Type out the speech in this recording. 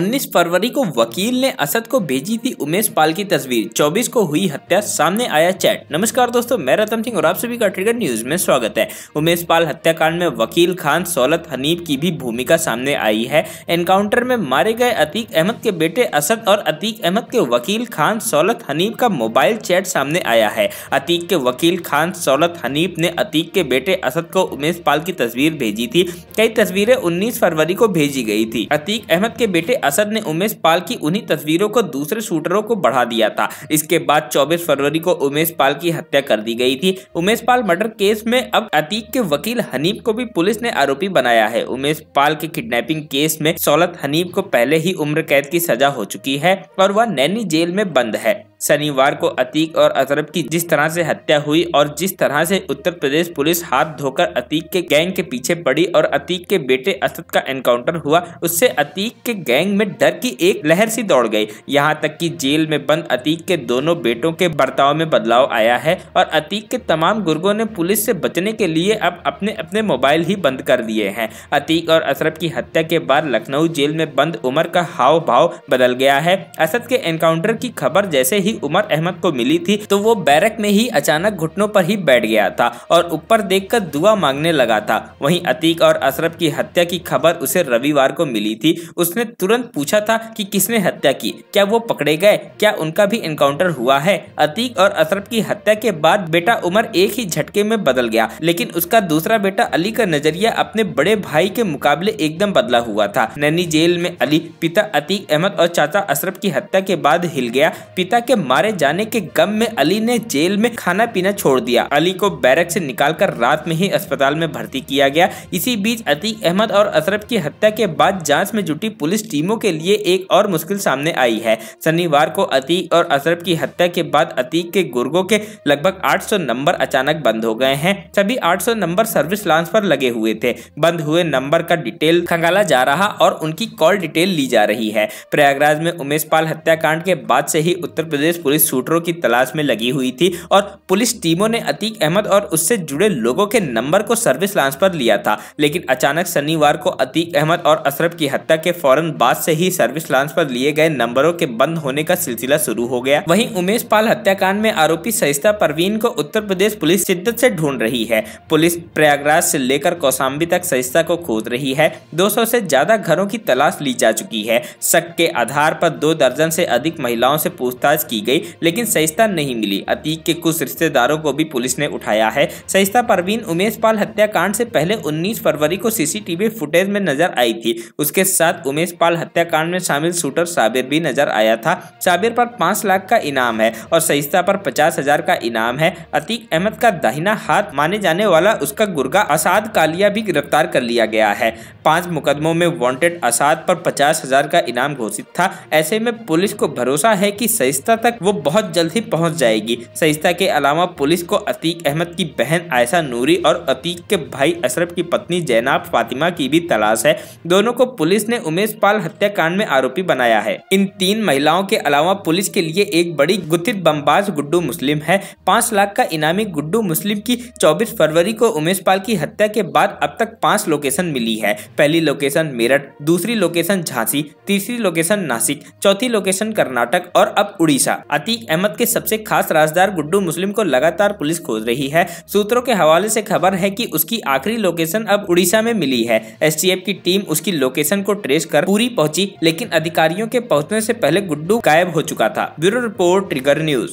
19 फरवरी को वकील ने असद को भेजी थी उमेश पाल की तस्वीर 24 को हुई हत्या सामने आया चैट नमस्कार दोस्तों मैं रतन सिंह और आप सभी का ट्रिगर न्यूज में स्वागत है उमेश पाल हत्याकांड में वकील खान सौलत हनीफ की भी भूमिका सामने आई है एनकाउंटर में मारे गए अतीक अहमद के बेटे असद और अतीक अहमद के वकील खान सौलत हनीफ का मोबाइल चैट सामने आया है अतीक के वकील खान सौलत हनीफ ने अतीक के बेटे असद को उमेश पाल की तस्वीर भेजी थी कई तस्वीरें उन्नीस फरवरी को भेजी गई थी अतीक अहमद के बेटे असद ने उमेश पाल की उन्हीं तस्वीरों को दूसरे शूटरों को बढ़ा दिया था इसके बाद 24 फरवरी को उमेश पाल की हत्या कर दी गई थी उमेश पाल मर्डर केस में अब अतीक के वकील हनीफ को भी पुलिस ने आरोपी बनाया है उमेश पाल के किडनैपिंग केस में सौलत हनीफ को पहले ही उम्र कैद की सजा हो चुकी है और वह नैनी जेल में बंद है शनिवार को अतीक और अतरब की जिस तरह से हत्या हुई और जिस तरह से उत्तर प्रदेश पुलिस हाथ धोकर अतीक के गैंग के पीछे पड़ी और अतीक के बेटे असद का एनकाउंटर हुआ उससे अतीक के गैंग में डर की एक लहर सी दौड़ गई यहाँ तक कि जेल में बंद अतीक के दोनों बेटों के बर्ताव में बदलाव आया है और अतीक के तमाम गुर्गो ने पुलिस से बचने के लिए अब अपने अपने मोबाइल ही बंद कर दिए हैं अतीक और असरब की हत्या के बाद लखनऊ जेल में बंद उमर का हाव भाव बदल गया है असद के एनकाउंटर की खबर जैसे ही उमर अहमद को मिली थी तो वो बैरक में ही अचानक घुटनों पर ही बैठ गया था और ऊपर देख दुआ मांगने लगा था वहीं अतीक और अशरफ की हत्या की खबर उसे रविवार को मिली थी उसने तुरंत पूछा था कि किसने हत्या की क्या वो पकड़े गए क्या उनका भी इनकाउंटर हुआ है अतीक और अशरफ की हत्या के बाद बेटा उमर एक ही झटके में बदल गया लेकिन उसका दूसरा बेटा अली का नजरिया अपने बड़े भाई के मुकाबले एकदम बदला हुआ था नैनी जेल में अली पिता अतीक अहमद और चाचा अशरफ की हत्या के बाद हिल गया पिता के मारे जाने के गम में अली ने जेल में खाना पीना छोड़ दिया अली को बैरक से निकालकर रात में ही अस्पताल में भर्ती किया गया इसी बीच अतीक अहमद और अशरफ की हत्या के बाद जांच में जुटी पुलिस टीमों के लिए एक और मुश्किल सामने आई है शनिवार को अतीक और अशरफ की हत्या के बाद अतीक के गुर्गो के लगभग आठ नंबर अचानक बंद हो गए हैं सभी आठ नंबर सर्विस लांच पर लगे हुए थे बंद हुए नंबर का डिटेल खंगाला जा रहा और उनकी कॉल डिटेल ली जा रही है प्रयागराज में उमेश पाल हत्याकांड के बाद से ही उत्तर प्रदेश प्रदेश पुलिस शूटरों की तलाश में लगी हुई थी और पुलिस टीमों ने अतीक अहमद और उससे जुड़े लोगों के नंबर को सर्विस लांच पर लिया था लेकिन अचानक शनिवार को अतीक अहमद और अशरफ की हत्या के फौरन बाद से ही सर्विस लांच पर लिए गए नंबरों के बंद होने का सिलसिला शुरू हो गया वहीं उमेश पाल हत्याकांड में आरोपी सहिस्ता परवीन को उत्तर प्रदेश पुलिस शिद्दत से ढूंढ रही है पुलिस प्रयागराज से लेकर कौसाम्बी तक सहिस्ता को खोद रही है 200 से ज्यादा घरों की तलाश ली जा चुकी है शक के आधार पर दो दर्जन से अधिक महिलाओं से पूछताछ की की गई लेकिन सहिस्ता नहीं मिली अतीक के कुछ रिश्तेदारों को भी पुलिस ने उठाया है सहिस्ता परवीन उमेश पाल हत्याकांड से पहले 19 फरवरी को सीसीटीवी फुटेज में नजर आई थी उसके साथ उमेश पाल हत्याकांड में शामिल शूटर साबिर भी नजर आया था साबिर पर पांच लाख का इनाम है और सहिस्ता पर पचास हजार का इनाम है अतीक अहमद का दाहिना हाथ माने जाने वाला उसका गुर्गा असाद कालिया भी गिरफ्तार कर लिया गया है पांच मुकदमों में वांटेड असाद पर पचास हजार का इनाम घोषित था ऐसे में पुलिस को भरोसा है कि सहिस्ता तक वो बहुत जल्द ही पहुंच जाएगी सहिस्ता के अलावा पुलिस को अतीक अहमद की बहन आयशा नूरी और अतीक के भाई अशरफ की पत्नी जैनाब फातिमा की भी तलाश है दोनों को पुलिस ने उमेश पाल हत्याकांड में आरोपी बनाया है इन तीन महिलाओं के अलावा पुलिस के लिए एक बड़ी गुथित बमबाज गुड्डू मुस्लिम है पांच लाख का इनामी गुड्डू मुस्लिम की चौबीस फरवरी को उमेश पाल की हत्या के बाद अब तक पांच लोकेशन मिली है पहली लोकेशन मेरठ दूसरी लोकेशन झांसी तीसरी लोकेशन नासिक चौथी लोकेशन कर्नाटक और अब उड़ीसा अतीक अहमद के सबसे खास राजदार गुड्डू मुस्लिम को लगातार पुलिस खोज रही है सूत्रों के हवाले से खबर है कि उसकी आखिरी लोकेशन अब उड़ीसा में मिली है एसटीएफ की टीम उसकी लोकेशन को ट्रेस कर पूरी पहुंची लेकिन अधिकारियों के पहुंचने से पहले गुड्डू गायब हो चुका था ब्यूरो रिपोर्ट ट्रिगर न्यूज